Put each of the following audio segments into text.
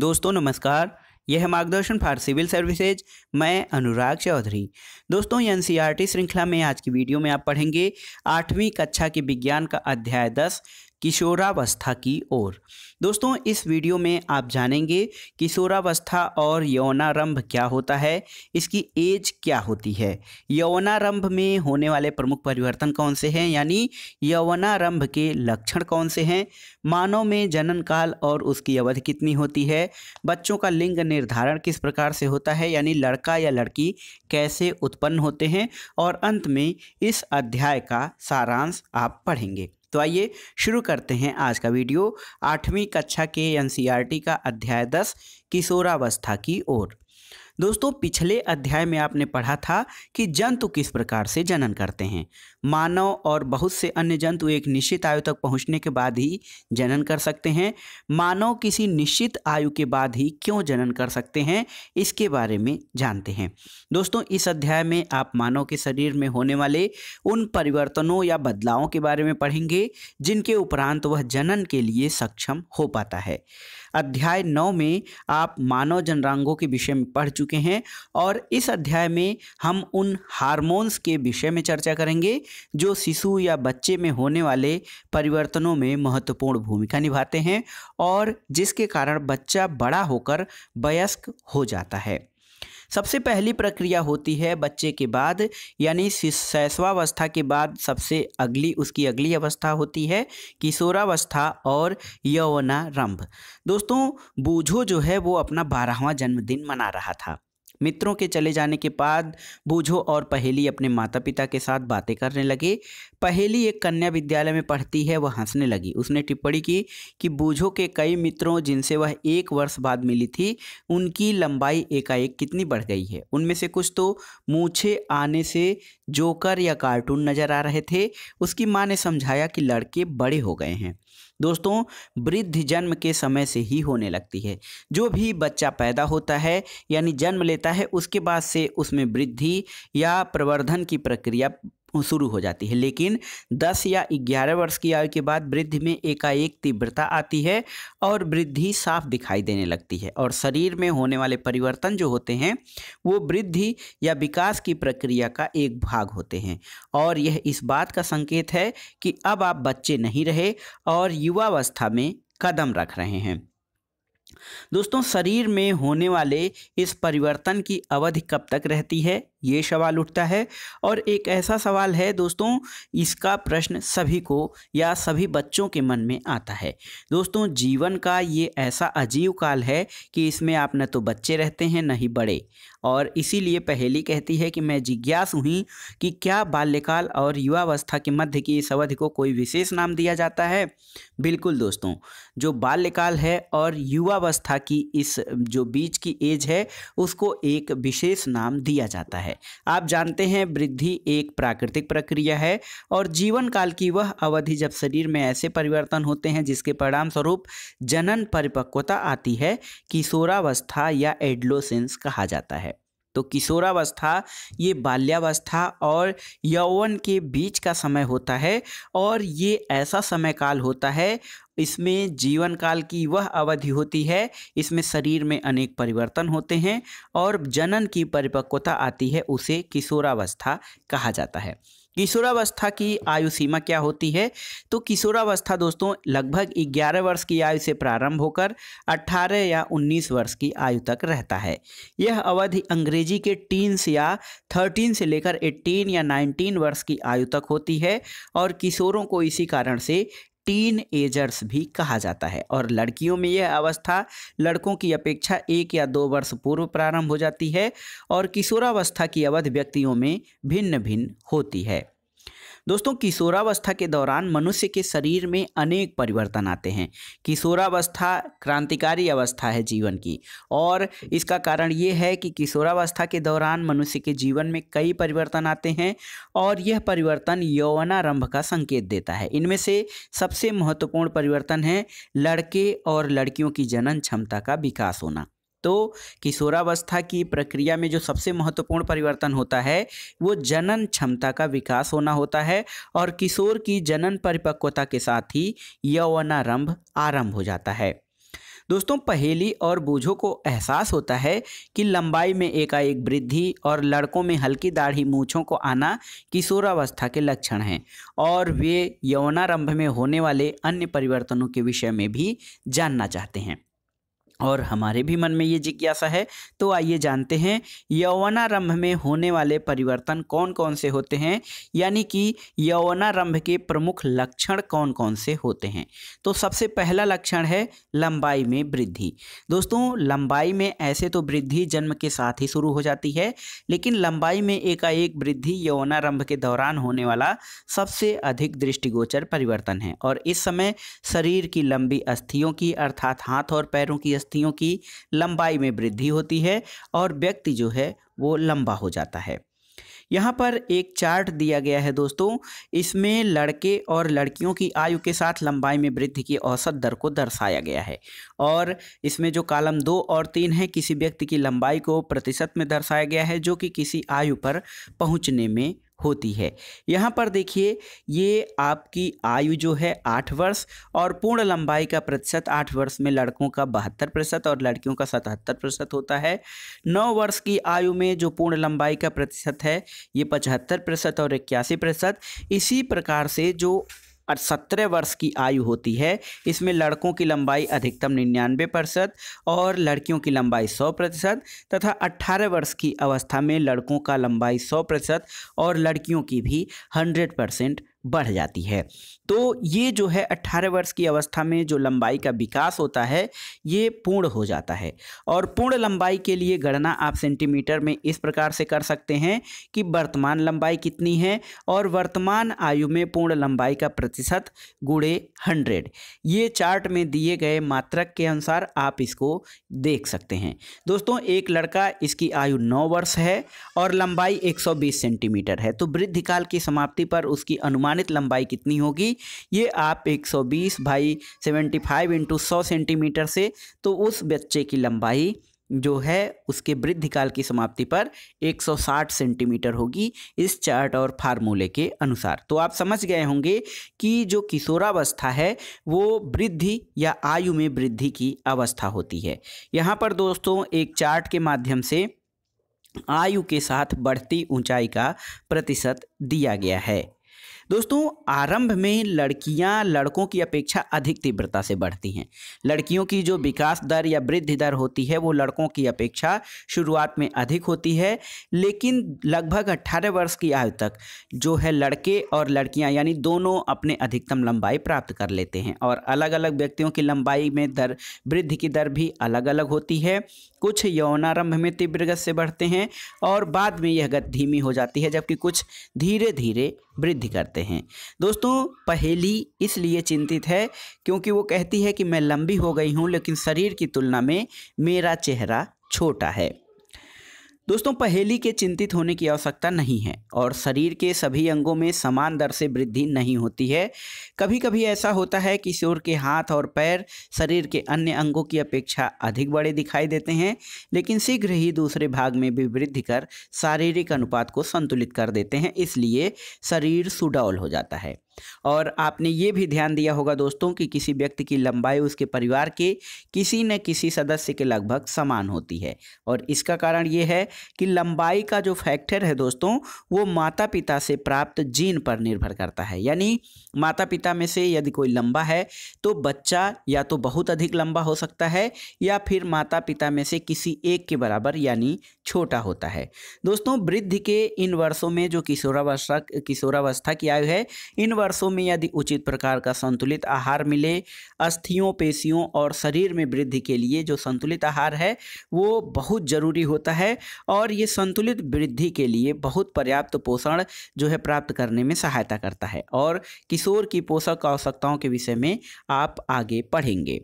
दोस्तों नमस्कार यह मार्गदर्शन फॉर सिविल सर्विसेज मैं अनुराग चौधरी दोस्तों एन सी e श्रृंखला में आज की वीडियो में आप पढ़ेंगे आठवीं कक्षा के विज्ञान का अध्याय दस किशोरावस्था की ओर दोस्तों इस वीडियो में आप जानेंगे किशोरावस्था और यौनारंभ क्या होता है इसकी एज क्या होती है यौनारंभ में होने वाले प्रमुख परिवर्तन कौन से हैं यानी यौनारंभ के लक्षण कौन से हैं मानव में जनन काल और उसकी अवधि कितनी होती है बच्चों का लिंग निर्धारण किस प्रकार से होता है यानी लड़का या लड़की कैसे उत्पन्न होते हैं और अंत में इस अध्याय का सारांश आप पढ़ेंगे तो आइए शुरू करते हैं आज का वीडियो आठवीं कक्षा के एनसीईआरटी का अध्याय दस किशोरावस्था की ओर दोस्तों पिछले अध्याय में आपने पढ़ा था कि जंतु किस प्रकार से जनन करते हैं मानव और बहुत से अन्य जंतु एक निश्चित आयु तक पहुंचने के बाद ही जनन कर सकते हैं मानव किसी निश्चित आयु के बाद ही क्यों जनन कर सकते हैं इसके बारे में जानते हैं दोस्तों इस अध्याय में आप मानव के शरीर में होने वाले उन परिवर्तनों या बदलावों के बारे में पढ़ेंगे जिनके उपरांत वह जनन के लिए सक्षम हो पाता है अध्याय नौ में आप मानव जनरांगों के विषय में पढ़ चुके चुके हैं और इस अध्याय में हम उन हार्मोन्स के विषय में चर्चा करेंगे जो शिशु या बच्चे में होने वाले परिवर्तनों में महत्वपूर्ण भूमिका निभाते हैं और जिसके कारण बच्चा बड़ा होकर वयस्क हो जाता है सबसे पहली प्रक्रिया होती है बच्चे के बाद यानी शैशवावस्था के बाद सबसे अगली उसकी अगली अवस्था होती है किशोरावस्था और यौवनारंभ दोस्तों बूझो जो है वो अपना बारहवा जन्मदिन मना रहा था मित्रों के चले जाने के बाद बूझो और पहेली अपने माता पिता के साथ बातें करने लगे पहेली एक कन्या विद्यालय में पढ़ती है वह हंसने लगी उसने टिप्पणी की कि बूझो के कई मित्रों जिनसे वह एक वर्ष बाद मिली थी उनकी लंबाई एकाएक कितनी बढ़ गई है उनमें से कुछ तो मूछे आने से जोकर या कार्टून नज़र आ रहे थे उसकी माँ ने समझाया कि लड़के बड़े हो गए हैं दोस्तों वृद्ध जन्म के समय से ही होने लगती है जो भी बच्चा पैदा होता है यानी जन्म लेता है उसके बाद से उसमें वृद्धि या प्रवर्धन की प्रक्रिया शुरू हो जाती है लेकिन 10 या 11 वर्ष की आयु के बाद वृद्धि में एकाएक तीव्रता आती है और वृद्धि साफ दिखाई देने लगती है और शरीर में होने वाले परिवर्तन जो होते हैं वो वृद्धि या विकास की प्रक्रिया का एक भाग होते हैं और यह इस बात का संकेत है कि अब आप बच्चे नहीं रहे और युवावस्था में कदम रख रहे हैं दोस्तों शरीर में होने वाले इस परिवर्तन की अवधि कब तक रहती है ये सवाल उठता है और एक ऐसा सवाल है दोस्तों इसका प्रश्न सभी को या सभी बच्चों के मन में आता है दोस्तों जीवन का ये ऐसा अजीव काल है कि इसमें आप न तो बच्चे रहते हैं न ही बड़े और इसीलिए पहेली कहती है कि मैं जिज्ञास हूँ कि क्या बाल्यकाल और युवावस्था के मध्य की इस अवधि को कोई विशेष नाम दिया जाता है बिल्कुल दोस्तों जो बाल्यकाल है और युवावस्था की इस जो बीच की एज है उसको एक विशेष नाम दिया जाता है आप जानते हैं वृद्धि एक प्राकृतिक प्रक्रिया है और जीवन काल की वह अवधि जब शरीर में ऐसे परिवर्तन होते हैं जिसके परिणाम स्वरूप जनन परिपक्वता आती है किशोरावस्था या एडलोसेंस कहा जाता है तो किशोरावस्था ये बाल्यावस्था और यौवन के बीच का समय होता है और ये ऐसा समय काल होता है इसमें जीवन काल की वह अवधि होती है इसमें शरीर में अनेक परिवर्तन होते हैं और जनन की परिपक्वता आती है उसे किशोरावस्था कहा जाता है किशोरावस्था की आयु सीमा क्या होती है तो किशोरावस्था दोस्तों लगभग 11 वर्ष की आयु से प्रारंभ होकर 18 या 19 वर्ष की आयु तक रहता है यह अवधि अंग्रेजी के टीन्स या 13 से लेकर 18 या 19 वर्ष की आयु तक होती है और किशोरों को इसी कारण से टीन एजर्स भी कहा जाता है और लड़कियों में यह अवस्था लड़कों की अपेक्षा एक या दो वर्ष पूर्व प्रारंभ हो जाती है और किशोरावस्था की अवधि व्यक्तियों में भिन्न भिन्न होती है दोस्तों किशोरावस्था के दौरान मनुष्य के शरीर में अनेक परिवर्तन आते हैं किशोरावस्था क्रांतिकारी अवस्था है जीवन की और इसका कारण ये है कि किशोरावस्था के दौरान मनुष्य के जीवन में कई परिवर्तन आते हैं और यह परिवर्तन यौवनारंभ का संकेत देता है इनमें से सबसे महत्वपूर्ण परिवर्तन है लड़के और लड़कियों की जनन क्षमता का विकास होना तो किशोरावस्था की प्रक्रिया में जो सबसे महत्वपूर्ण परिवर्तन होता है वो जनन क्षमता का विकास होना होता है और किशोर की जनन परिपक्वता के साथ ही यौवनारंभ आरंभ हो जाता है दोस्तों पहेली और बूझों को एहसास होता है कि लंबाई में एकाएक वृद्धि और लड़कों में हल्की दाढ़ी मूछों को आना किशोरावस्था के लक्षण हैं और वे यौनारंभ में होने वाले अन्य परिवर्तनों के विषय में भी जानना चाहते हैं और हमारे भी मन में ये जिज्ञासा है तो आइए जानते हैं यौवनारंभ में होने वाले परिवर्तन कौन कौन से होते हैं यानी कि यौवनारंभ के प्रमुख लक्षण कौन कौन से होते हैं तो सबसे पहला लक्षण है लंबाई में वृद्धि दोस्तों लंबाई में ऐसे तो वृद्धि जन्म के साथ ही शुरू हो जाती है लेकिन लंबाई में एकाएक वृद्धि यौवनारंभ के दौरान होने वाला सबसे अधिक दृष्टिगोचर परिवर्तन है और इस समय शरीर की लंबी अस्थियों की अर्थात हाथ और पैरों की अस्थियों की लंबाई में वृद्धि होती है और व्यक्ति जो है वो लंबा हो जाता है यहाँ पर एक चार्ट दिया गया है दोस्तों इसमें लड़के और लड़कियों की आयु के साथ लंबाई में वृद्धि की औसत दर को दर्शाया गया है और इसमें जो कालम दो और तीन है किसी व्यक्ति की लंबाई को प्रतिशत में दर्शाया गया है जो कि किसी आयु पर पहुँचने में होती है यहाँ पर देखिए ये आपकी आयु जो है आठ वर्ष और पूर्ण लंबाई का प्रतिशत आठ वर्ष में लड़कों का बहत्तर प्रतिशत और लड़कियों का सतहत्तर प्रतिशत होता है नौ वर्ष की आयु में जो पूर्ण लंबाई का प्रतिशत है ये पचहत्तर प्रतिशत और इक्यासी प्रतिशत इसी प्रकार से जो सत्रह वर्ष की आयु होती है इसमें लड़कों की लंबाई अधिकतम निन्यानवे प्रतिशत और लड़कियों की लंबाई सौ प्रतिशत तथा अट्ठारह वर्ष की अवस्था में लड़कों का लंबाई सौ प्रतिशत और लड़कियों की भी हंड्रेड परसेंट बढ़ जाती है तो ये जो है 18 वर्ष की अवस्था में जो लंबाई का विकास होता है ये पूर्ण हो जाता है और पूर्ण लंबाई के लिए गणना आप सेंटीमीटर में इस प्रकार से कर सकते हैं कि वर्तमान लंबाई कितनी है और वर्तमान आयु में पूर्ण लंबाई का प्रतिशत गुड़े हंड्रेड ये चार्ट में दिए गए मात्रक के अनुसार आप इसको देख सकते हैं दोस्तों एक लड़का इसकी आयु नौ वर्ष है और लंबाई एक सेंटीमीटर है तो वृद्धिकाल की समाप्ति पर उसकी अनुमान अनुमानित लंबाई कितनी होगी ये आप 120 भाई सेवेंटी फाइव इंटू सौ सेंटीमीटर से तो उस बच्चे की लंबाई जो है उसके वृद्धिकाल की समाप्ति पर 160 सेंटीमीटर होगी इस चार्ट और फार्मूले के अनुसार तो आप समझ गए होंगे कि जो किशोरावस्था है वो वृद्धि या आयु में वृद्धि की अवस्था होती है यहाँ पर दोस्तों एक चार्ट के माध्यम से आयु के साथ बढ़ती ऊंचाई का प्रतिशत दिया गया है दोस्तों आरंभ में लड़कियां लड़कों की अपेक्षा अधिक तीव्रता से बढ़ती हैं लड़कियों की जो विकास दर या वृद्धि दर होती है वो लड़कों की अपेक्षा शुरुआत में अधिक होती है लेकिन लगभग 18 वर्ष की आयु तक जो है लड़के और लड़कियां यानी दोनों अपने अधिकतम लंबाई प्राप्त कर लेते हैं और अलग अलग व्यक्तियों की लंबाई में दर वृद्धि की दर भी अलग अलग होती है कुछ यौनारंभ में तीव्र गति से बढ़ते हैं और बाद में यह गति धीमी हो जाती है जबकि कुछ धीरे धीरे वृद्धि करते हैं दोस्तों पहेली इसलिए चिंतित है क्योंकि वो कहती है कि मैं लंबी हो गई हूँ लेकिन शरीर की तुलना में मेरा चेहरा छोटा है दोस्तों पहेली के चिंतित होने की आवश्यकता नहीं है और शरीर के सभी अंगों में समान दर से वृद्धि नहीं होती है कभी कभी ऐसा होता है कि किशोर के हाथ और पैर शरीर के अन्य अंगों की अपेक्षा अधिक बड़े दिखाई देते हैं लेकिन शीघ्र ही दूसरे भाग में भी वृद्धि कर शारीरिक अनुपात को संतुलित कर देते हैं इसलिए शरीर सुडौल हो जाता है और आपने ये भी ध्यान दिया होगा दोस्तों कि किसी व्यक्ति की लंबाई उसके परिवार के किसी न किसी सदस्य के लगभग समान होती है और इसका कारण ये है कि लंबाई का जो फैक्टर है दोस्तों वो माता पिता से प्राप्त जीन पर निर्भर करता है यानी माता पिता में से यदि कोई लंबा है तो बच्चा या तो बहुत अधिक लंबा हो सकता है या फिर माता पिता में से किसी एक के बराबर यानी छोटा होता है दोस्तों वृद्धि के इन वर्षों में जो किशोरावस्था किशोरावस्था की आयु है इन वर्ष वर्षों में यदि उचित प्रकार का संतुलित आहार मिले अस्थियों पेशियों और शरीर में वृद्धि के लिए जो संतुलित आहार है वो बहुत ज़रूरी होता है और ये संतुलित वृद्धि के लिए बहुत पर्याप्त पोषण जो है प्राप्त करने में सहायता करता है और किशोर की पोषक आवश्यकताओं के विषय में आप आगे पढ़ेंगे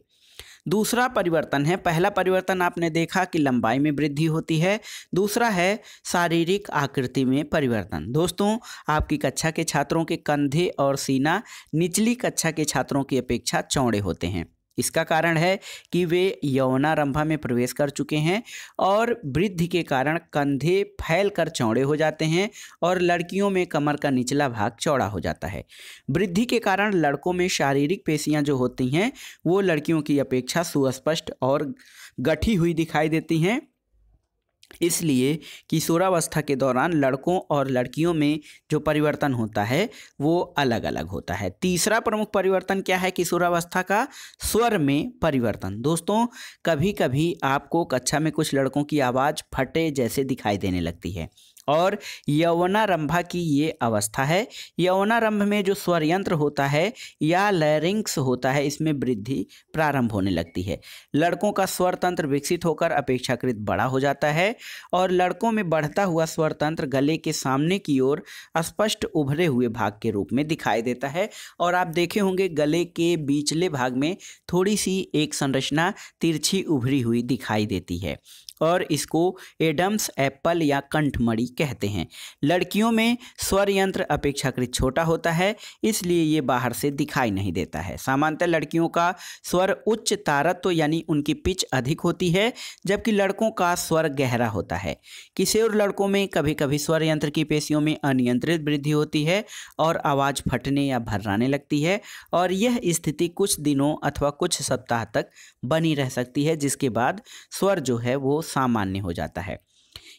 दूसरा परिवर्तन है पहला परिवर्तन आपने देखा कि लंबाई में वृद्धि होती है दूसरा है शारीरिक आकृति में परिवर्तन दोस्तों आपकी कक्षा के छात्रों के कंधे और सीना निचली कक्षा के छात्रों की अपेक्षा चौड़े होते हैं इसका कारण है कि वे यौनारंभा में प्रवेश कर चुके हैं और वृद्धि के कारण कंधे फैल कर चौड़े हो जाते हैं और लड़कियों में कमर का निचला भाग चौड़ा हो जाता है वृद्धि के कारण लड़कों में शारीरिक पेशियां जो होती हैं वो लड़कियों की अपेक्षा सुस्पष्ट और गठी हुई दिखाई देती हैं इसलिए किशोरावस्था के दौरान लड़कों और लड़कियों में जो परिवर्तन होता है वो अलग अलग होता है तीसरा प्रमुख परिवर्तन क्या है किशोरावस्था का स्वर में परिवर्तन दोस्तों कभी कभी आपको कक्षा में कुछ लड़कों की आवाज़ फटे जैसे दिखाई देने लगती है और यवनारंभा की ये अवस्था है यवनारंभ में जो स्वरयंत्र होता है या लैरिंग्स होता है इसमें वृद्धि प्रारंभ होने लगती है लड़कों का स्वरतंत्र विकसित होकर अपेक्षाकृत बड़ा हो जाता है और लड़कों में बढ़ता हुआ स्वर तंत्र गले के सामने की ओर स्पष्ट उभरे हुए भाग के रूप में दिखाई देता है और आप देखे होंगे गले के बीचले भाग में थोड़ी सी एक संरचना तिरछी उभरी हुई दिखाई देती है और इसको एडम्स एप्पल या कंठमड़ी कहते हैं लड़कियों में स्वर यंत्र अपेक्षाकृत छोटा होता है इसलिए ये बाहर से दिखाई नहीं देता है सामान्यतः लड़कियों का स्वर उच्च तारत्व यानी उनकी पिच अधिक होती है जबकि लड़कों का स्वर गहरा होता है किशोर लड़कों में कभी कभी स्वर यंत्र की पेशियों में अनियंत्रित वृद्धि होती है और आवाज़ फटने या भर्राने लगती है और यह स्थिति कुछ दिनों अथवा कुछ सप्ताह तक बनी रह सकती है जिसके बाद स्वर जो है वो सामान्य हो जाता है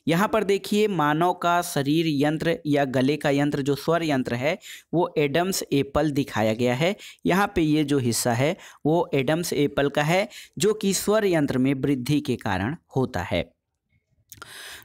यहाँ पर देखिए मानव का शरीर यंत्र या गले का यंत्र जो स्वर यंत्र है वो एडम्स एप्पल दिखाया गया है यहाँ पे ये जो हिस्सा है वो एडम्स एप्पल का है जो कि स्वर यंत्र में वृद्धि के कारण होता है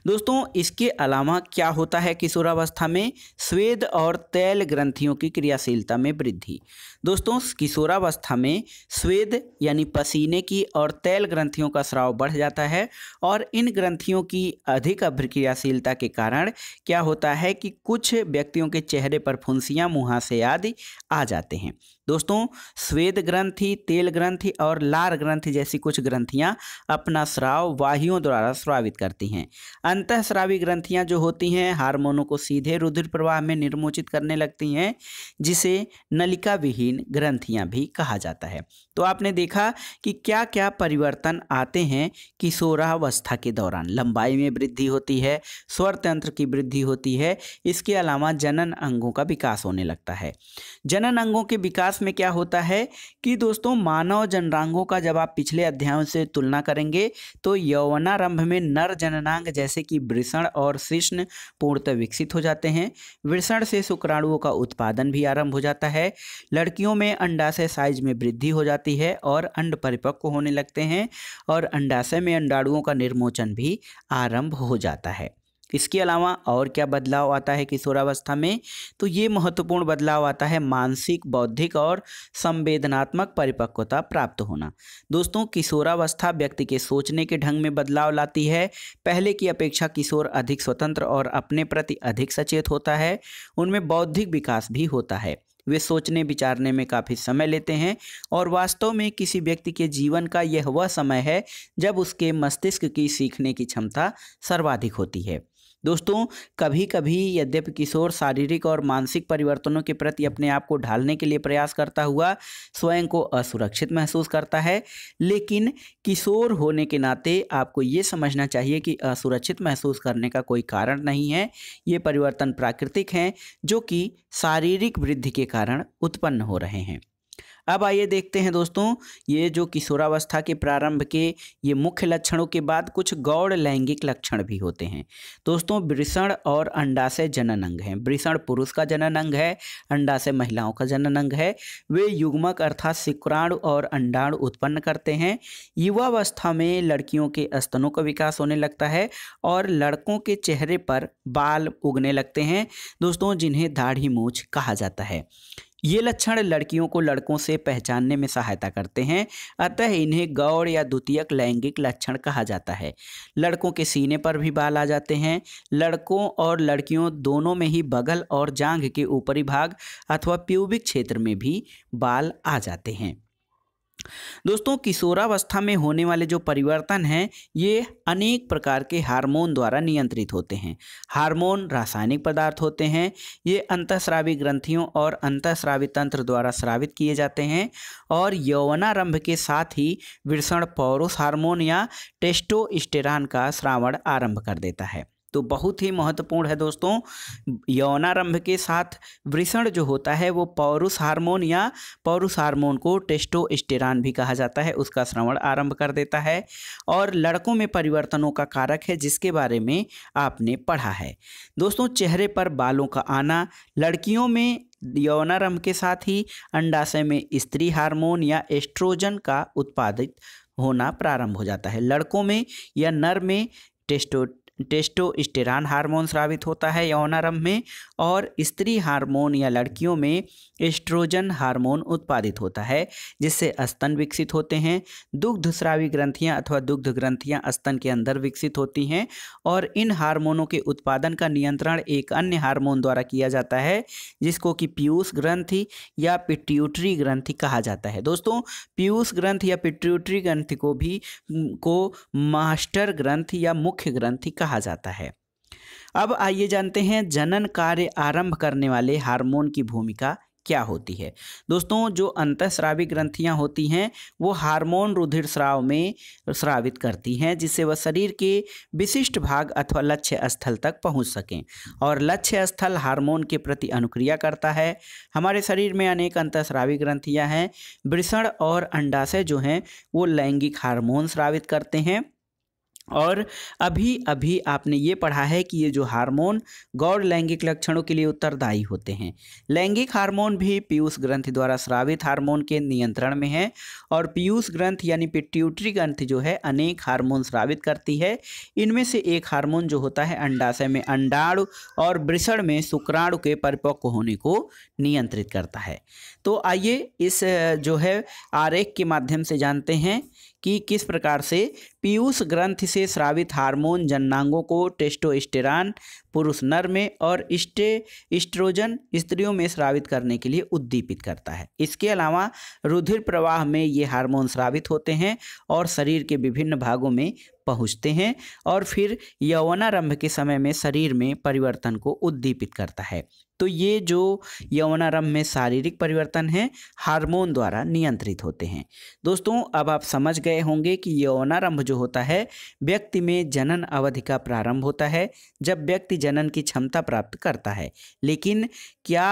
दोस्तों इसके अलावा क्या होता है किशोरावस्था में स्वेद और तैल ग्रंथियों की क्रियाशीलता में वृद्धि दोस्तों किशोरावस्था में स्वेद यानी पसीने की और तैल ग्रंथियों का स्राव बढ़ जाता है और इन ग्रंथियों की अधिक अभिक्रियाशीलता के कारण क्या होता है कि कुछ व्यक्तियों के चेहरे पर फुंसियाँ मुहासे आदि आ जाते हैं दोस्तों स्वेद ग्रंथि तेल ग्रंथि और लार ग्रंथि जैसी कुछ ग्रंथियां अपना स्राव वाहियों द्वारा स्रावित करती हैं अंतःस्रावी ग्रंथियां जो होती हैं हार्मोनों को सीधे रुधिर प्रवाह में निर्मोचित करने लगती हैं जिसे नलिका विहीन ग्रंथियां भी कहा जाता है तो आपने देखा कि क्या क्या परिवर्तन आते हैं किशोरावस्था के दौरान लंबाई में वृद्धि होती है स्वर तंत्र की वृद्धि होती है इसके अलावा जनन अंगों का विकास होने लगता है जनन अंगों के विकास में क्या होता है कि दोस्तों मानव जनरांगों का जब आप पिछले अध्यायों से तुलना करेंगे तो यौवनारंभ में नर जननांग जैसे जिससे कि वृषण और शिष्ण पूर्णतः विकसित हो जाते हैं वृषण से शुक्राणुओं का उत्पादन भी आरंभ हो जाता है लड़कियों में अंडाशय साइज में वृद्धि हो जाती है और अंड परिपक्व होने लगते हैं और अंडाशय में अंडाणुओं का निर्मोचन भी आरंभ हो जाता है इसके अलावा और क्या बदलाव आता है किशोरावस्था में तो ये महत्वपूर्ण बदलाव आता है मानसिक बौद्धिक और संवेदनात्मक परिपक्वता प्राप्त होना दोस्तों किशोरावस्था व्यक्ति के सोचने के ढंग में बदलाव लाती है पहले की अपेक्षा किशोर अधिक स्वतंत्र और अपने प्रति अधिक सचेत होता है उनमें बौद्धिक विकास भी होता है वे सोचने विचारने में काफ़ी समय लेते हैं और वास्तव में किसी व्यक्ति के जीवन का यह वह समय है जब उसके मस्तिष्क की सीखने की क्षमता सर्वाधिक होती है दोस्तों कभी कभी यद्यपि किशोर शारीरिक और मानसिक परिवर्तनों के प्रति अपने आप को ढालने के लिए प्रयास करता हुआ स्वयं को असुरक्षित महसूस करता है लेकिन किशोर होने के नाते आपको ये समझना चाहिए कि असुरक्षित महसूस करने का कोई कारण नहीं है ये परिवर्तन प्राकृतिक हैं जो कि शारीरिक वृद्धि के कारण उत्पन्न हो रहे हैं अब आइए देखते हैं दोस्तों ये जो किशोरावस्था के प्रारंभ के ये मुख्य लक्षणों के बाद कुछ गौड़ लैंगिक लक्षण भी होते हैं दोस्तों वृषण और अंडाशय जनन अंग हैं वृषण पुरुष का जनन अंग है अंडाशय महिलाओं का जनन अंग है वे युग्मक अर्थात शुक्राणु और अंडाणु उत्पन्न करते हैं युवावस्था में लड़कियों के स्तनों का विकास होने लगता है और लड़कों के चेहरे पर बाल उगने लगते हैं दोस्तों जिन्हें दाढ़ी मूछ कहा जाता है ये लक्षण लड़कियों को लड़कों से पहचानने में सहायता करते हैं अतः इन्हें गौड़ या द्वितीयक लैंगिक लक्षण कहा जाता है लड़कों के सीने पर भी बाल आ जाते हैं लड़कों और लड़कियों दोनों में ही बगल और जांघ के ऊपरी भाग अथवा प्यूबिक क्षेत्र में भी बाल आ जाते हैं दोस्तों किशोरावस्था में होने वाले जो परिवर्तन हैं ये अनेक प्रकार के हार्मोन द्वारा नियंत्रित होते हैं हार्मोन रासायनिक पदार्थ होते हैं ये अंतःस्रावी ग्रंथियों और अंतःस्रावी तंत्र द्वारा स्रावित किए जाते हैं और यौवनारंभ के साथ ही वृषण पौरुष हार्मोन या टेस्टोस्टेरॉन का श्रावण आरंभ कर देता है तो बहुत ही महत्वपूर्ण है दोस्तों यौनारंभ के साथ वृषण जो होता है वो पौरुष हार्मोन या पौरुष हार्मोन को टेस्टोस्टेरॉन भी कहा जाता है उसका श्रवण आरंभ कर देता है और लड़कों में परिवर्तनों का कारक है जिसके बारे में आपने पढ़ा है दोस्तों चेहरे पर बालों का आना लड़कियों में यौनारंभ के साथ ही अंडाशय में स्त्री हार्मोन या एस्ट्रोजन का उत्पादित होना प्रारंभ हो जाता है लड़कों में या नर में टेस्टो टेस्टोस्टेरॉन हार्मोन स्रावित होता है यौनारंभ में और स्त्री हार्मोन या लड़कियों में एस्ट्रोजन हार्मोन उत्पादित होता है जिससे स्तन विकसित होते हैं दुग्ध स्रावी ग्रंथियां अथवा दुग्ध ग्रंथियां स्तन के अंदर विकसित होती हैं और इन हार्मोनों के उत्पादन का नियंत्रण एक अन्य हार्मोन द्वारा किया जाता है जिसको कि पीयूष ग्रंथि या पिट्यूटरी ग्रंथि कहा जाता है दोस्तों पीयूष ग्रंथ या पिट्यूटरी ग्रंथि को भी को मास्टर ग्रंथ या मुख्य ग्रंथि कहा कहा जाता है अब आइए जानते हैं जनन कार्य आरंभ करने वाले हार्मोन की भूमिका क्या होती है दोस्तों जो अंतःस्रावी ग्रंथियां होती हैं वो हार्मोन रुधिर स्राव में स्रावित करती हैं जिससे वह शरीर के विशिष्ट भाग अथवा लक्ष्य स्थल तक पहुंच सकें और लक्ष्य स्थल हार्मोन के प्रति अनुक्रिया करता है हमारे शरीर में अनेक अंतःस्रावी ग्रंथियां हैं वृषण और अंडाशय जो हैं वो लैंगिक हारमोन स्रावित करते हैं और अभी अभी आपने ये पढ़ा है कि ये जो हार्मोन गौर लैंगिक लक्षणों के लिए उत्तरदायी होते हैं लैंगिक हार्मोन भी पीयूष ग्रंथ द्वारा श्रावित हार्मोन के नियंत्रण में है और पीयूष ग्रंथ यानी पिट्यूटरी ग्रंथ जो है अनेक हार्मोन श्रावित करती है इनमें से एक हार्मोन जो होता है अंडाशय में अंडाणु और वृषण में शुक्राणु के परिपक्व होने को नियंत्रित करता है तो आइए इस जो है आरेख के माध्यम से जानते हैं कि किस प्रकार से पीयूष ग्रंथि से स्रावित हार्मोन जननांगों को टेस्टोस्टेरॉन पुरुष नर में और इस्टे इस्ट्रोजन स्त्रियों में स्रावित करने के लिए उद्दीपित करता है इसके अलावा रुधिर प्रवाह में ये हार्मोन स्रावित होते हैं और शरीर के विभिन्न भागों में पहुँचते हैं और फिर यौवनारंभ के समय में शरीर में परिवर्तन को उद्दीपित करता है तो ये जो यौनारंभ में शारीरिक परिवर्तन है हार्मोन द्वारा नियंत्रित होते हैं दोस्तों अब आप समझ गए होंगे कि यौनारम्भ जो होता है व्यक्ति में जनन अवधि का प्रारंभ होता है जब व्यक्ति जनन की क्षमता प्राप्त करता है लेकिन क्या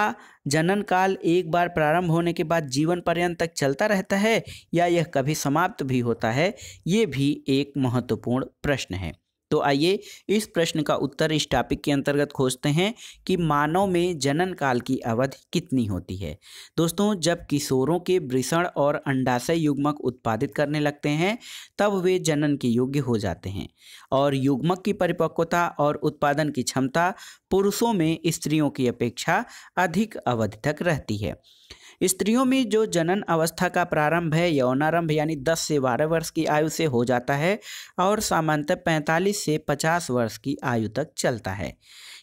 जनन काल एक बार प्रारंभ होने के बाद जीवन पर्यंत तक चलता रहता है या यह कभी समाप्त भी होता है ये भी एक महत्वपूर्ण प्रश्न है तो आइए इस प्रश्न का उत्तर इस टॉपिक के अंतर्गत खोजते हैं कि मानव में जनन काल की अवधि कितनी होती है दोस्तों जब किशोरों के वृषण और अंडाशय युग्मक उत्पादित करने लगते हैं तब वे जनन के योग्य हो जाते हैं और युग्मक की परिपक्वता और उत्पादन की क्षमता पुरुषों में स्त्रियों की अपेक्षा अधिक अवधि तक रहती है स्त्रियों में जो जनन अवस्था का प्रारंभ है यौनारंभ यानी 10 से 12 वर्ष की आयु से हो जाता है और सामान्यतः 45 से 50 वर्ष की आयु तक चलता है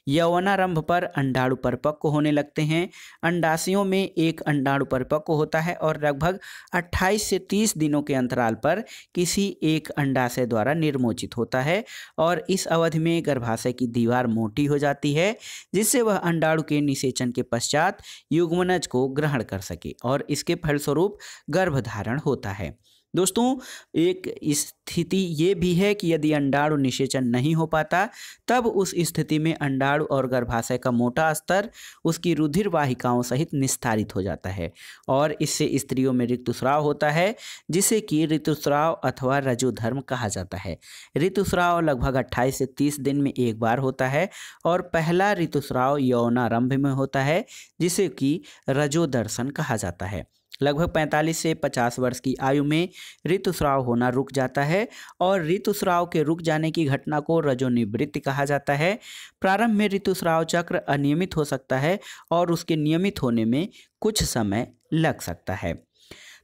यवनारंभ पर अंडाणु परिपक्व होने लगते हैं अंडाशयों में एक अंडाणु परिपक्व होता है और लगभग 28 से 30 दिनों के अंतराल पर किसी एक अंडाशय द्वारा निर्मोचित होता है और इस अवधि में गर्भाशय की दीवार मोटी हो जाती है जिससे वह अंडाणु के निषेचन के पश्चात युग्मनज को ग्रहण कर सके और इसके फलस्वरूप गर्भधारण होता है दोस्तों एक स्थिति ये भी है कि यदि अंडाणु निषेचन नहीं हो पाता तब उस स्थिति में अंडाणु और गर्भाशय का मोटा स्तर उसकी रुधिर वाहिकाओं सहित निस्तारित हो जाता है और इससे स्त्रियों में ऋतुस्राव होता है जिसे कि ऋतुस्राव अथवा रजोधर्म कहा जाता है ऋतुस्राव लगभग अट्ठाईस से तीस दिन में एक बार होता है और पहला ऋतुस्राव यौनारंभ में होता है जिसे कि रजोदर्शन कहा जाता है लगभग 45 से 50 वर्ष की आयु में ऋतुस्राव होना रुक जाता है और ऋतुस्राव के रुक जाने की घटना को रजोनिवृत्ति कहा जाता है प्रारंभ में ऋतुस्राव चक्र अनियमित हो सकता है और उसके नियमित होने में कुछ समय लग सकता है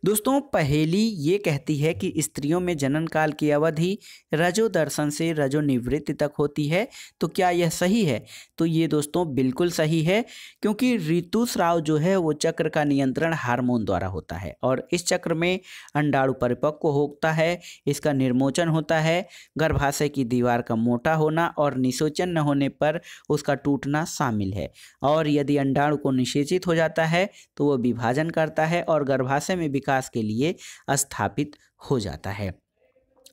दोस्तों पहेली ये कहती है कि स्त्रियों में जनन काल की अवधि रजो दर्शन से रजो निवृत्ति तक होती है तो क्या यह सही है तो ये दोस्तों बिल्कुल सही है क्योंकि ऋतुस्राव जो है वो चक्र का नियंत्रण हार्मोन द्वारा होता है और इस चक्र में अंडाणु परिपक्व होता है इसका निर्मोचन होता है गर्भाशय की दीवार का मोटा होना और निशोचन न होने पर उसका टूटना शामिल है और यदि अंडाणु को निषेचित हो जाता है तो वह विभाजन करता है और गर्भाशय में विकास के लिए स्थापित हो जाता है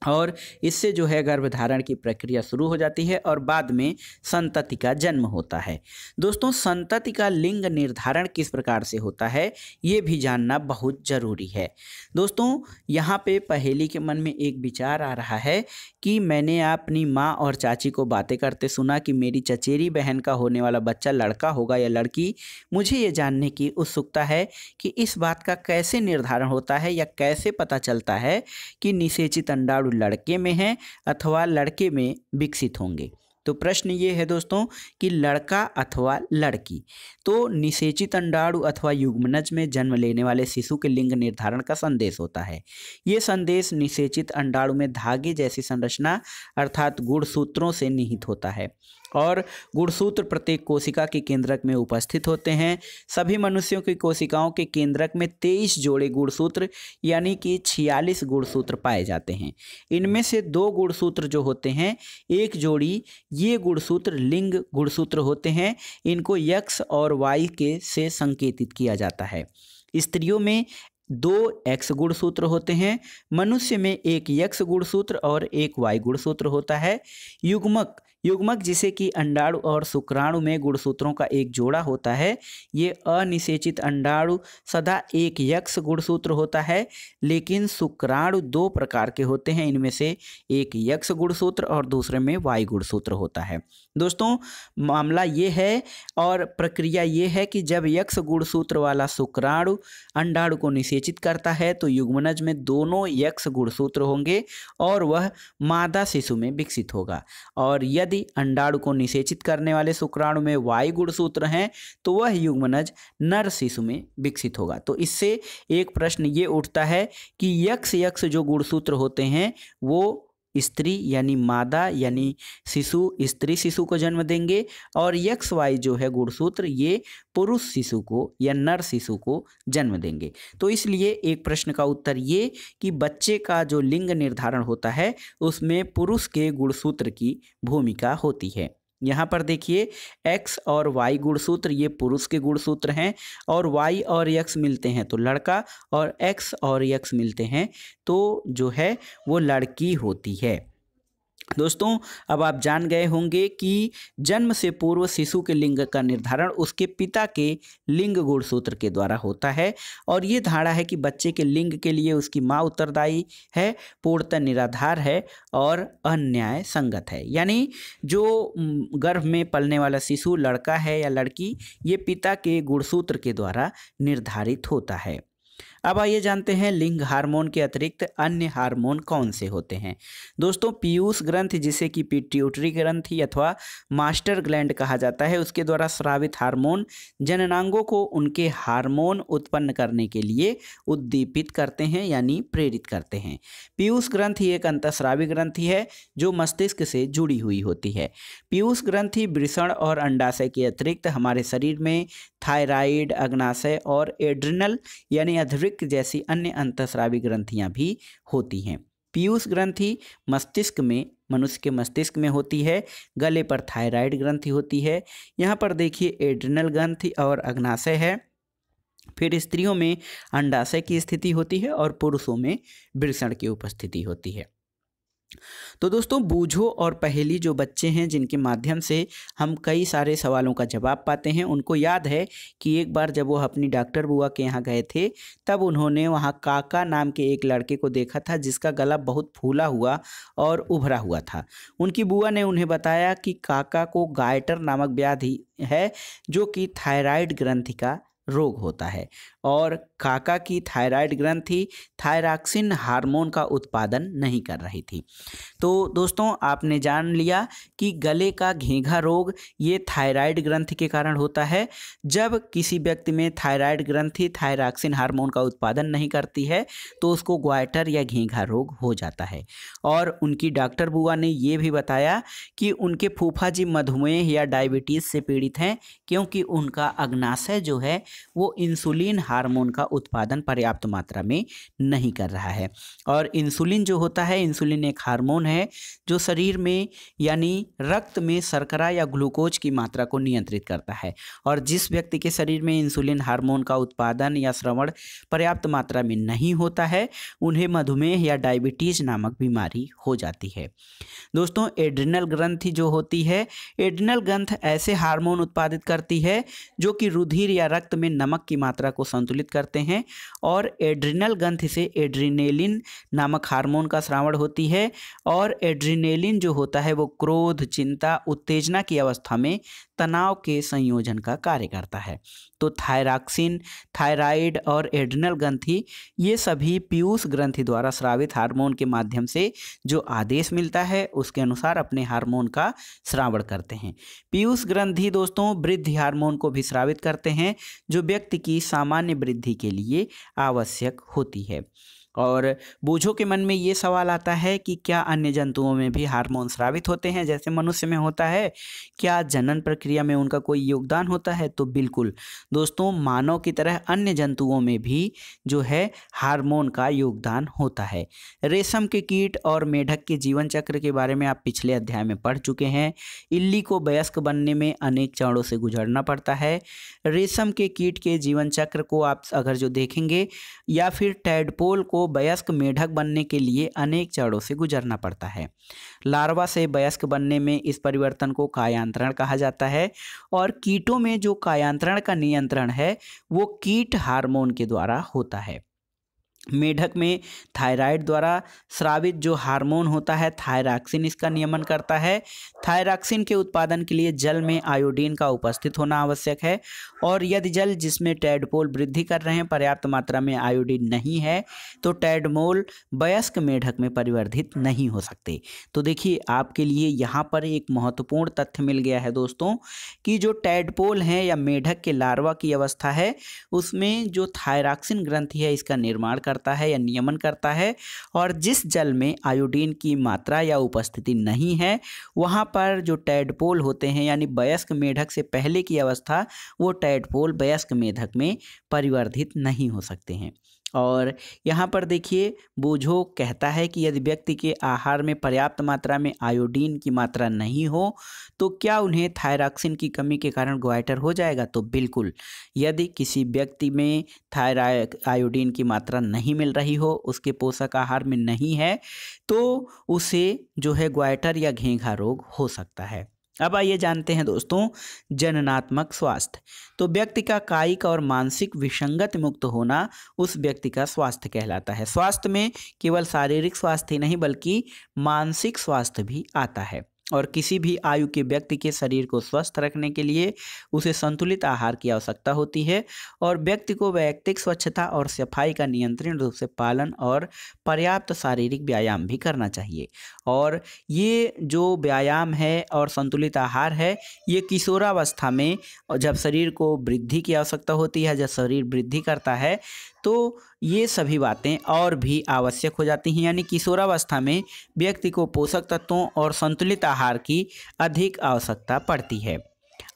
और इससे जो है गर्भधारण की प्रक्रिया शुरू हो जाती है और बाद में संतति का जन्म होता है दोस्तों संतति का लिंग निर्धारण किस प्रकार से होता है ये भी जानना बहुत ज़रूरी है दोस्तों यहाँ पे पहेली के मन में एक विचार आ रहा है कि मैंने अपनी माँ और चाची को बातें करते सुना कि मेरी चचेरी बहन का होने वाला बच्चा लड़का होगा या लड़की मुझे ये जानने की उत्सुकता है कि इस बात का कैसे निर्धारण होता है या कैसे पता चलता है कि निषेचित अंडाणु रोगाणु लड़के में हैं अथवा लड़के में विकसित होंगे तो प्रश्न ये है दोस्तों कि लड़का अथवा लड़की तो निषेचित अंडाणु अथवा युग्मनज में जन्म लेने वाले शिशु के लिंग निर्धारण का संदेश होता है ये संदेश निषेचित अंडाणु में धागे जैसी संरचना अर्थात गुणसूत्रों से निहित होता है और गुणसूत्र प्रत्येक कोशिका के केंद्रक में उपस्थित होते हैं सभी मनुष्यों की कोशिकाओं के केंद्रक में तेईस जोड़े गुणसूत्र यानी कि छियालीस गुणसूत्र पाए जाते हैं इनमें से दो गुणसूत्र जो होते हैं एक जोड़ी ये गुणसूत्र लिंग गुणसूत्र होते हैं इनको यक्ष और वाई के से संकेतित किया जाता है स्त्रियों में दो एक्स गुणसूत्र होते हैं मनुष्य में एक यक्ष गुणसूत्र और एक वाई गुणसूत्र होता है युग्मक युग्मक जिसे कि अंडाणु और शुक्राणु में गुणसूत्रों का एक जोड़ा होता है ये अनिषेचित अंडाणु सदा एक यक्ष गुणसूत्र होता है लेकिन शुक्राणु दो प्रकार के होते हैं इनमें से एक यक्ष गुणसूत्र और दूसरे में वायु गुणसूत्र होता है दोस्तों मामला ये है और प्रक्रिया ये है कि जब यक्ष गुणसूत्र वाला शुक्राणु अंडाणु को निषेचित करता है तो युग्मनज में दोनों यक्ष गुणसूत्र होंगे और वह मादा शिशु में विकसित होगा और यदि यदि अंडाणु को निषेचित करने वाले शुक्राणु में वायु गुणसूत्र हैं तो वह युग्मनज नर शिशु में विकसित होगा तो इससे एक प्रश्न ये उठता है कि यक्ष यक्ष जो गुणसूत्र होते हैं वो स्त्री यानी मादा यानी शिशु स्त्री शिशु को जन्म देंगे और यक्ष वाई जो है गुणसूत्र ये पुरुष शिशु को या नर शिशु को जन्म देंगे तो इसलिए एक प्रश्न का उत्तर ये कि बच्चे का जो लिंग निर्धारण होता है उसमें पुरुष के गुणसूत्र की भूमिका होती है यहाँ पर देखिए एक्स और वाई गुणसूत्र ये पुरुष के गुणसूत्र हैं और वाई और x मिलते हैं तो लड़का और एक्स और x मिलते हैं तो जो है वो लड़की होती है दोस्तों अब आप जान गए होंगे कि जन्म से पूर्व शिशु के लिंग का निर्धारण उसके पिता के लिंग गुणसूत्र के द्वारा होता है और ये धारणा है कि बच्चे के लिंग के लिए उसकी माँ उत्तरदायी है पूर्णतः निराधार है और अन्याय संगत है यानी जो गर्भ में पलने वाला शिशु लड़का है या लड़की ये पिता के गुणसूत्र के द्वारा निर्धारित होता है अब आइए जानते हैं लिंग हार्मोन के अतिरिक्त अन्य हार्मोन कौन से होते हैं दोस्तों पीयूष ग्रंथ जिसे कि पिट्यूटरी ग्रंथ अथवा मास्टर ग्लैंड कहा जाता है उसके द्वारा स्रावित हार्मोन जननांगों को उनके हार्मोन उत्पन्न करने के लिए उद्दीपित करते हैं यानी प्रेरित करते हैं पीयूष ग्रंथ एक अंतस्रावी ग्रंथि है जो मस्तिष्क से जुड़ी हुई होती है पीयूष ग्रंथि वृषण और अंडाशय के अतिरिक्त हमारे शरीर में थायराइड अग्नाशय और एड्रिनल यानी अधिक वृक्क जैसी अन्य अंतस्रावी ग्रंथियां भी होती हैं पीयूष ग्रंथि मस्तिष्क में मनुष्य के मस्तिष्क में होती है गले पर थायराइड ग्रंथि होती है यहाँ पर देखिए एड्रिनल ग्रंथि और अग्नाशय है फिर स्त्रियों में अंडाशय की स्थिति होती है और पुरुषों में वृषण की उपस्थिति होती है तो दोस्तों बूझो और पहेली जो बच्चे हैं जिनके माध्यम से हम कई सारे सवालों का जवाब पाते हैं उनको याद है कि एक बार जब वो अपनी डॉक्टर बुआ के यहाँ गए थे तब उन्होंने वहाँ काका नाम के एक लड़के को देखा था जिसका गला बहुत फूला हुआ और उभरा हुआ था उनकी बुआ ने उन्हें बताया कि काका को गाइटर नामक व्याधि है जो कि थायराइड ग्रंथि का रोग होता है और काका की थायराइड ग्रंथि थायराक्सिन हार्मोन का उत्पादन नहीं कर रही थी तो दोस्तों आपने जान लिया कि गले का घेंघा रोग ये थायराइड ग्रंथि के कारण होता है जब किसी व्यक्ति में थायराइड ग्रंथि थायराक्सिन हार्मोन का उत्पादन नहीं करती है तो उसको ग्वाइटर या घेंघा रोग हो जाता है और उनकी डॉक्टर बुआ ने ये भी बताया कि उनके फूफा जी मधुमेह या डायबिटीज़ से पीड़ित हैं क्योंकि उनका अग्नाशय जो है वो इंसुलिन हार हार्मोन का उत्पादन पर्याप्त मात्रा में नहीं कर रहा है और इंसुलिन जो होता है इंसुलिन एक हार्मोन है जो शरीर में यानी रक्त में सरकरा या ग्लूकोज की मात्रा को नियंत्रित करता है और जिस व्यक्ति के शरीर में इंसुलिन हार्मोन का उत्पादन या श्रवण पर्याप्त मात्रा में नहीं होता है उन्हें मधुमेह या डायबिटीज़ नामक बीमारी हो जाती है दोस्तों एड्रिनल ग्रंथि जो होती है एड्रिनल ग्रंथ ऐसे हार्मोन उत्पादित करती है जो कि रुधिर या रक्त में नमक की मात्रा को संतुलित संतुलित करते हैं और एड्रिनल ग्रंथ से एड्रिनेलिन नामक हार्मोन का श्रावण होती है और एड्रिनेलिन जो होता है वो क्रोध चिंता उत्तेजना की अवस्था में तनाव के संयोजन का कार्य करता है तो थायराक्सिन थायराइड और एड्रिनल ग्रंथि ये सभी पीयूष ग्रंथि द्वारा श्रावित हार्मोन के माध्यम से जो आदेश मिलता है उसके अनुसार अपने हार्मोन का श्रावण करते हैं पीयूष ग्रंथि दोस्तों वृद्धि हार्मोन को भी श्रावित करते हैं जो व्यक्ति की सामान्य सामान्य वृद्धि के लिए आवश्यक होती है और बूझों के मन में ये सवाल आता है कि क्या अन्य जंतुओं में भी हार्मोन स्रावित होते हैं जैसे मनुष्य में होता है क्या जनन प्रक्रिया में उनका कोई योगदान होता है तो बिल्कुल दोस्तों मानव की तरह अन्य जंतुओं में भी जो है हार्मोन का योगदान होता है रेशम के कीट और मेढक के जीवन चक्र के बारे में आप पिछले अध्याय में पढ़ चुके हैं इल्ली को वयस्क बनने में अनेक चरणों से गुजरना पड़ता है रेशम के कीट के जीवन चक्र को आप अगर जो देखेंगे या फिर टैडपोल को वयस्क मेढक बनने के लिए अनेक चरणों से गुजरना पड़ता है लार्वा से वयस्क बनने में इस परिवर्तन को कायांतरण कहा जाता है और कीटों में जो कायांतरण का नियंत्रण है वो कीट हार्मोन के द्वारा होता है मेढक में थायराइड द्वारा स्रावित जो हार्मोन होता है थायराक्सिन इसका नियमन करता है थायराक्सिन के उत्पादन के लिए जल में आयोडीन का उपस्थित होना आवश्यक है और यदि जल जिसमें टैडपोल वृद्धि कर रहे हैं पर्याप्त मात्रा में आयोडीन नहीं है तो टैडमोल वयस्क मेढक में परिवर्धित नहीं हो सकते तो देखिए आपके लिए यहाँ पर एक महत्वपूर्ण तथ्य मिल गया है दोस्तों कि जो टैडपोल हैं या मेढक के लार्वा की अवस्था है उसमें जो थायराक्सिन ग्रंथि है इसका निर्माण कर करता है या नियमन करता है और जिस जल में आयोडीन की मात्रा या उपस्थिति नहीं है वहाँ पर जो टैडपोल होते हैं यानी वयस्क मेढक से पहले की अवस्था वो टैडपोल वयस्क मेढक में परिवर्धित नहीं हो सकते हैं और यहाँ पर देखिए बोझो कहता है कि यदि व्यक्ति के आहार में पर्याप्त मात्रा में आयोडीन की मात्रा नहीं हो तो क्या उन्हें थायरॉक्सिन की कमी के कारण ग्वाइटर हो जाएगा तो बिल्कुल यदि किसी व्यक्ति में थायरा आयोडीन की मात्रा नहीं मिल रही हो उसके पोषक आहार में नहीं है तो उसे जो है ग्वाइटर या घेंघा रोग हो सकता है अब आइए जानते हैं दोस्तों जननात्मक स्वास्थ्य तो व्यक्ति का कायिक और मानसिक विसंगत मुक्त होना उस व्यक्ति का स्वास्थ्य कहलाता है स्वास्थ्य में केवल शारीरिक स्वास्थ्य ही नहीं बल्कि मानसिक स्वास्थ्य भी आता है और किसी भी आयु के व्यक्ति के शरीर को स्वस्थ रखने के लिए उसे संतुलित आहार की आवश्यकता होती है और व्यक्ति को वैयक्तिक स्वच्छता और सफाई का नियंत्रण रूप से पालन और पर्याप्त शारीरिक व्यायाम भी करना चाहिए और ये जो व्यायाम है और संतुलित आहार है ये किशोरावस्था में जब शरीर को वृद्धि की आवश्यकता होती है जब शरीर वृद्धि करता है तो ये सभी बातें और भी आवश्यक हो जाती हैं यानी किशोरावस्था में व्यक्ति को पोषक तत्वों और संतुलित आहार की अधिक आवश्यकता पड़ती है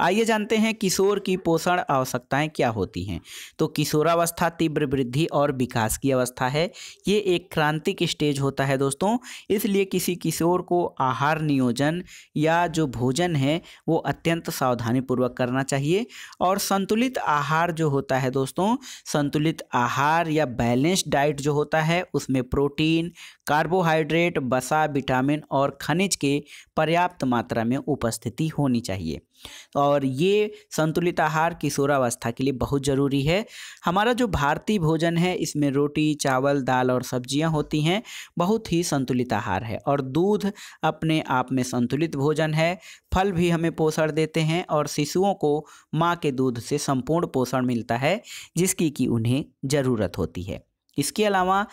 आइए जानते हैं किशोर की पोषण आवश्यकताएं क्या होती हैं तो किशोरावस्था तीव्र वृद्धि और विकास की अवस्था है ये एक क्रांतिक स्टेज होता है दोस्तों इसलिए किसी किशोर को आहार नियोजन या जो भोजन है वो अत्यंत सावधानीपूर्वक करना चाहिए और संतुलित आहार जो होता है दोस्तों संतुलित आहार या बैलेंस डाइट जो होता है उसमें प्रोटीन कार्बोहाइड्रेट बसा विटामिन और खनिज के पर्याप्त मात्रा में उपस्थिति होनी चाहिए और ये संतुलित आहार किशोरावस्था के लिए बहुत ज़रूरी है हमारा जो भारतीय भोजन है इसमें रोटी चावल दाल और सब्जियां होती हैं बहुत ही संतुलित आहार है और दूध अपने आप में संतुलित भोजन है फल भी हमें पोषण देते हैं और शिशुओं को माँ के दूध से संपूर्ण पोषण मिलता है जिसकी कि उन्हें ज़रूरत होती है इसके अलावा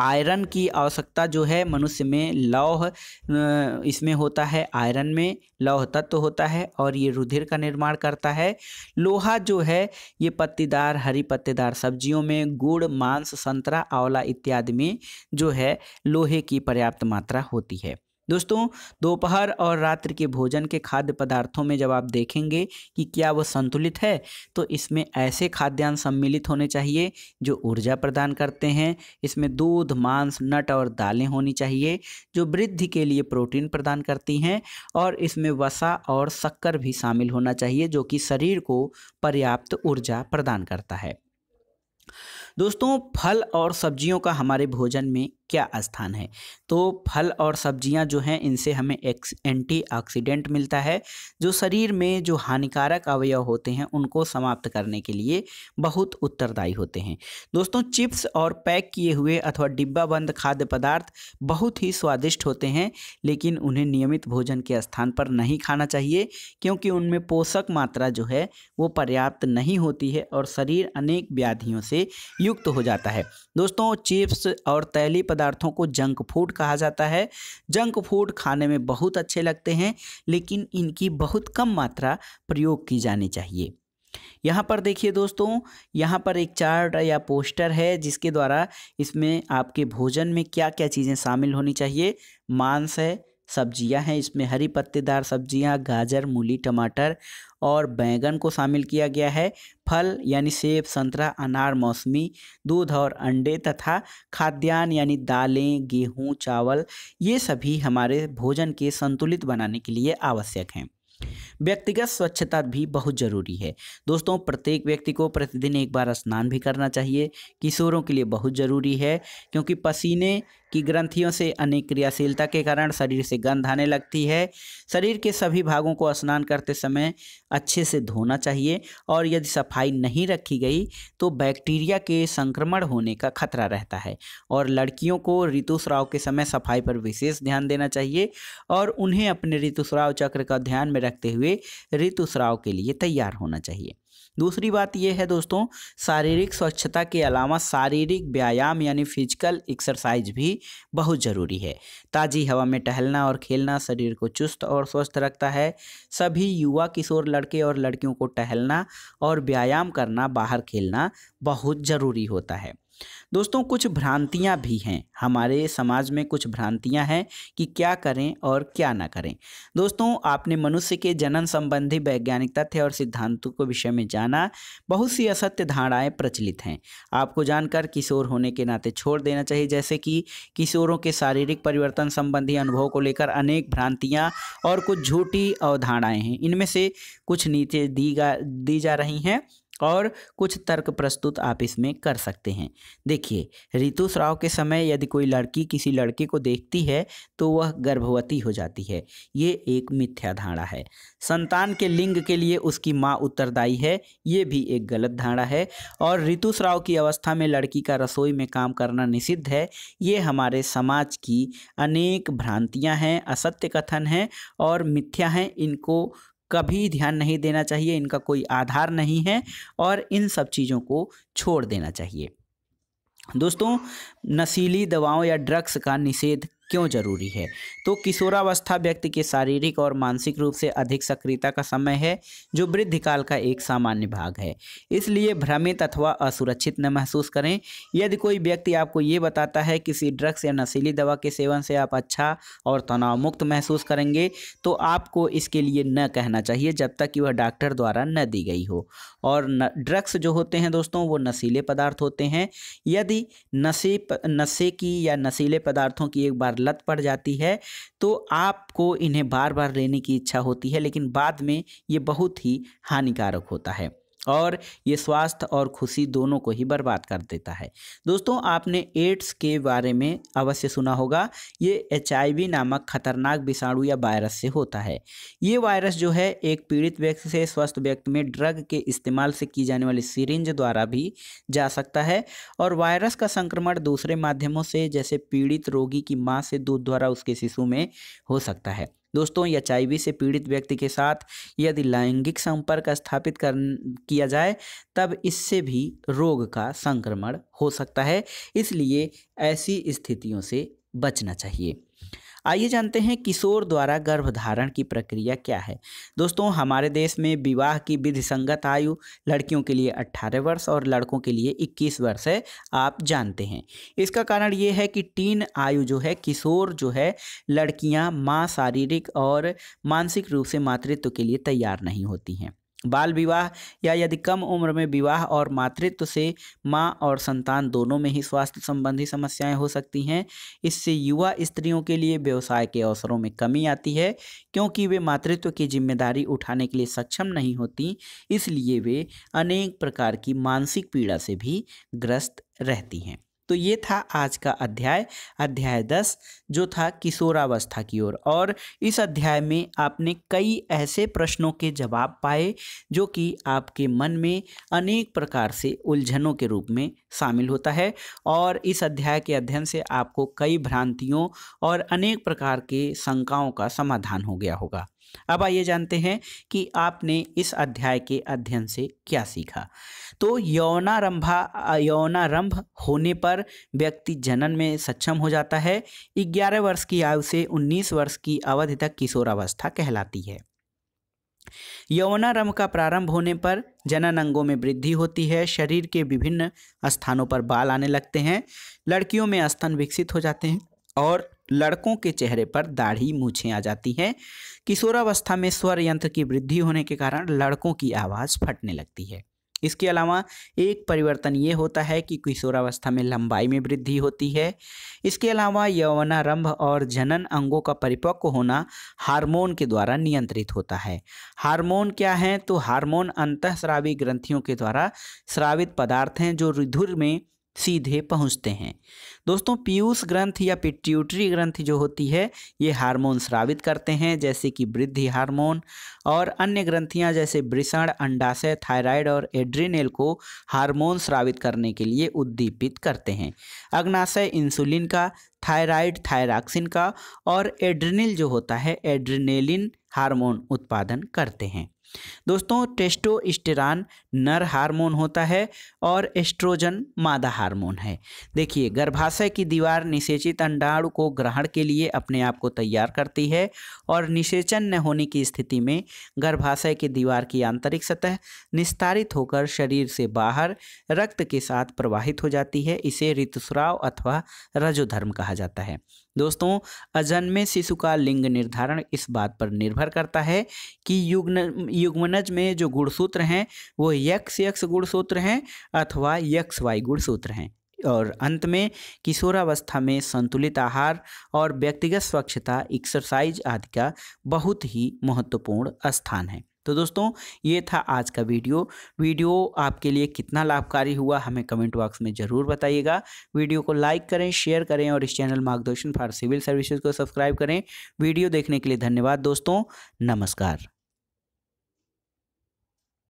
आयरन की आवश्यकता जो है मनुष्य में लौह इसमें होता है आयरन में लौह तत्व तो होता है और ये रुधिर का निर्माण करता है लोहा जो है ये पत्तेदार हरी पत्तेदार सब्जियों में गुड़ मांस संतरा आंवला इत्यादि में जो है लोहे की पर्याप्त मात्रा होती है दोस्तों दोपहर और रात्रि के भोजन के खाद्य पदार्थों में जब आप देखेंगे कि क्या वो संतुलित है तो इसमें ऐसे खाद्यान्न सम्मिलित होने चाहिए जो ऊर्जा प्रदान करते हैं इसमें दूध मांस नट और दालें होनी चाहिए जो वृद्धि के लिए प्रोटीन प्रदान करती हैं और इसमें वसा और शक्कर भी शामिल होना चाहिए जो कि शरीर को पर्याप्त ऊर्जा प्रदान करता है दोस्तों फल और सब्जियों का हमारे भोजन में क्या स्थान है तो फल और सब्जियां जो हैं इनसे हमें एक्स एंटीऑक्सीडेंट मिलता है जो शरीर में जो हानिकारक अवयव होते हैं उनको समाप्त करने के लिए बहुत उत्तरदायी होते हैं दोस्तों चिप्स और पैक किए हुए अथवा डिब्बा बंद खाद्य पदार्थ बहुत ही स्वादिष्ट होते हैं लेकिन उन्हें नियमित भोजन के स्थान पर नहीं खाना चाहिए क्योंकि उनमें पोषक मात्रा जो है वो पर्याप्त नहीं होती है और शरीर अनेक व्याधियों से युक्त हो जाता है दोस्तों चिप्स और तैली पदार्थों को जंक फूड कहा जाता है जंक फूड खाने में बहुत अच्छे लगते हैं लेकिन इनकी बहुत कम मात्रा प्रयोग की जानी चाहिए यहाँ पर देखिए दोस्तों यहाँ पर एक चार्ट या पोस्टर है जिसके द्वारा इसमें आपके भोजन में क्या क्या चीज़ें शामिल होनी चाहिए मांस है सब्जियां हैं इसमें हरी पत्तेदार सब्जियां गाजर मूली टमाटर और बैंगन को शामिल किया गया है फल यानी सेब संतरा अनार मौसमी दूध और अंडे तथा खाद्यान्न यानी दालें गेहूं चावल ये सभी हमारे भोजन के संतुलित बनाने के लिए आवश्यक हैं व्यक्तिगत स्वच्छता भी बहुत ज़रूरी है दोस्तों प्रत्येक व्यक्ति को प्रतिदिन एक बार स्नान भी करना चाहिए किशोरों के लिए बहुत ज़रूरी है क्योंकि पसीने कि ग्रंथियों से अनेक क्रियाशीलता के कारण शरीर से गंध आने लगती है शरीर के सभी भागों को स्नान करते समय अच्छे से धोना चाहिए और यदि सफाई नहीं रखी गई तो बैक्टीरिया के संक्रमण होने का खतरा रहता है और लड़कियों को ऋतुस्राव के समय सफाई पर विशेष ध्यान देना चाहिए और उन्हें अपने ऋतुस्राव चक्र का ध्यान में रखते हुए ऋतुस्राव के लिए तैयार होना चाहिए दूसरी बात यह है दोस्तों शारीरिक स्वच्छता के अलावा शारीरिक व्यायाम यानी फिजिकल एक्सरसाइज भी बहुत ज़रूरी है ताज़ी हवा में टहलना और खेलना शरीर को चुस्त और स्वस्थ रखता है सभी युवा किशोर लड़के और लड़कियों को टहलना और व्यायाम करना बाहर खेलना बहुत ज़रूरी होता है दोस्तों कुछ भ्रांतियां भी हैं हमारे समाज में कुछ भ्रांतियां हैं कि क्या करें और क्या ना करें दोस्तों आपने मनुष्य के जनन संबंधी वैज्ञानिक तथ्य और सिद्धांतों के विषय में जाना बहुत सी असत्य धारणाएं प्रचलित हैं आपको जानकर किशोर होने के नाते छोड़ देना चाहिए जैसे कि किशोरों के शारीरिक परिवर्तन संबंधी अनुभव को लेकर अनेक भ्रांतियाँ और कुछ झूठी अवधारणाएँ हैं इनमें से कुछ नीचे दी गा दी जा रही हैं और कुछ तर्क प्रस्तुत आप इसमें कर सकते हैं देखिए ऋतुस्राव के समय यदि कोई लड़की किसी लड़के को देखती है तो वह गर्भवती हो जाती है ये एक मिथ्या धारणा है संतान के लिंग के लिए उसकी माँ उत्तरदायी है ये भी एक गलत धारणा है और ऋतुस्राव की अवस्था में लड़की का रसोई में काम करना निषिद्ध है ये हमारे समाज की अनेक भ्रांतियाँ हैं असत्य कथन हैं और मिथ्या हैं इनको कभी ध्यान नहीं देना चाहिए इनका कोई आधार नहीं है और इन सब चीज़ों को छोड़ देना चाहिए दोस्तों नशीली दवाओं या ड्रग्स का निषेध क्यों जरूरी है तो किशोरावस्था व्यक्ति के शारीरिक और मानसिक रूप से अधिक सक्रियता का समय है जो वृद्धिकाल का एक सामान्य भाग है इसलिए भ्रमित अथवा असुरक्षित न महसूस करें यदि कोई व्यक्ति आपको ये बताता है किसी ड्रग्स या नशीली दवा के सेवन से आप अच्छा और तनाव मुक्त महसूस करेंगे तो आपको इसके लिए न कहना चाहिए जब तक कि वह डॉक्टर द्वारा न दी गई हो और ड्रग्स जो होते हैं दोस्तों वो नशीले पदार्थ होते हैं यदि नशे नशे की या नशीले पदार्थों की एक बार लत पड़ जाती है तो आपको इन्हें बार बार लेने की इच्छा होती है लेकिन बाद में ये बहुत ही हानिकारक होता है और ये स्वास्थ्य और खुशी दोनों को ही बर्बाद कर देता है दोस्तों आपने एड्स के बारे में अवश्य सुना होगा ये एच नामक खतरनाक विषाणु या वायरस से होता है ये वायरस जो है एक पीड़ित व्यक्ति से स्वस्थ व्यक्ति में ड्रग के इस्तेमाल से की जाने वाली सीरेंज द्वारा भी जा सकता है और वायरस का संक्रमण दूसरे माध्यमों से जैसे पीड़ित रोगी की माँ से दूध द्वारा उसके शिशु में हो सकता है दोस्तों एच से पीड़ित व्यक्ति के साथ यदि लैंगिक संपर्क स्थापित कर किया जाए तब इससे भी रोग का संक्रमण हो सकता है इसलिए ऐसी स्थितियों से बचना चाहिए आइए जानते हैं किशोर द्वारा गर्भधारण की प्रक्रिया क्या है दोस्तों हमारे देश में विवाह की विधि संगत आयु लड़कियों के लिए 18 वर्ष और लड़कों के लिए 21 वर्ष है आप जानते हैं इसका कारण ये है कि टीन आयु जो है किशोर जो है लड़कियां माँ शारीरिक और मानसिक रूप से मातृत्व के लिए तैयार नहीं होती हैं बाल विवाह या यदि कम उम्र में विवाह और मातृत्व से माँ और संतान दोनों में ही स्वास्थ्य संबंधी समस्याएं हो सकती हैं इससे युवा स्त्रियों के लिए व्यवसाय के अवसरों में कमी आती है क्योंकि वे मातृत्व की जिम्मेदारी उठाने के लिए सक्षम नहीं होती इसलिए वे अनेक प्रकार की मानसिक पीड़ा से भी ग्रस्त रहती हैं तो ये था आज का अध्याय अध्याय दस जो था किशोरावस्था की ओर और, और इस अध्याय में आपने कई ऐसे प्रश्नों के जवाब पाए जो कि आपके मन में अनेक प्रकार से उलझनों के रूप में शामिल होता है और इस अध्याय के अध्ययन से आपको कई भ्रांतियों और अनेक प्रकार के शंकाओं का समाधान हो गया होगा अब आइए जानते हैं कि आपने इस अध्याय के अध्ययन से क्या सीखा तो यौनारंभा यौनारंभ होने पर व्यक्ति जनन में सक्षम हो जाता है 11 वर्ष की आयु से 19 वर्ष की अवधि तक किशोरावस्था कहलाती है यौनारंभ का प्रारंभ होने पर जनन अंगों में वृद्धि होती है शरीर के विभिन्न स्थानों पर बाल आने लगते हैं लड़कियों में स्तन विकसित हो जाते हैं और लड़कों के चेहरे पर दाढ़ी मूछे आ जाती हैं किशोरावस्था में स्वर यंत्र की वृद्धि होने के कारण लड़कों की आवाज़ फटने लगती है इसके अलावा एक परिवर्तन ये होता है कि किशोरावस्था में लंबाई में वृद्धि होती है इसके अलावा यौवनारंभ और जनन अंगों का परिपक्व होना हार्मोन के द्वारा नियंत्रित होता है हार्मोन क्या है तो हार्मोन अंतःस्रावी ग्रंथियों के द्वारा स्रावित पदार्थ हैं जो रिधुर में सीधे पहुंचते हैं दोस्तों पीयूष ग्रंथ या पिट्यूटरी ग्रंथ जो होती है ये हार्मोन स्रावित करते हैं जैसे कि वृद्धि हार्मोन और अन्य ग्रंथियां जैसे वृषण अंडाशय थायराइड और एड्रिनेल को हार्मोन स्रावित करने के लिए उद्दीपित करते हैं अग्नाशय इंसुलिन का थायराइड थायराक्सिन का और एड्रिनिल जो होता है एड्रिनेलिन हार्मोन उत्पादन करते हैं दोस्तों टेस्टोस्टेरॉन नर हार्मोन होता है और एस्ट्रोजन मादा हार्मोन है देखिए गर्भाशय की दीवार निषेचित अंडाणु को ग्रहण के लिए अपने आप को तैयार करती है और निषेचन न होने की स्थिति में गर्भाशय की दीवार की आंतरिक सतह निस्तारित होकर शरीर से बाहर रक्त के साथ प्रवाहित हो जाती है इसे ऋतुस्राव अथवा रजोधर्म कहा जाता है दोस्तों अजन्मे शिशु का लिंग निर्धारण इस बात पर निर्भर करता है कि युग्न युग्मनज में जो गुणसूत्र हैं वो यक्ष यक्ष गुणसूत्र हैं अथवा यक्ष वाई गुणसूत्र हैं और अंत में किशोरावस्था में संतुलित आहार और व्यक्तिगत स्वच्छता एक्सरसाइज आदि का बहुत ही महत्वपूर्ण स्थान है तो दोस्तों ये था आज का वीडियो वीडियो आपके लिए कितना लाभकारी हुआ हमें कमेंट बॉक्स में ज़रूर बताइएगा वीडियो को लाइक करें शेयर करें और इस channel Margdarshan for civil services को सब्सक्राइब करें वीडियो देखने के लिए धन्यवाद दोस्तों नमस्कार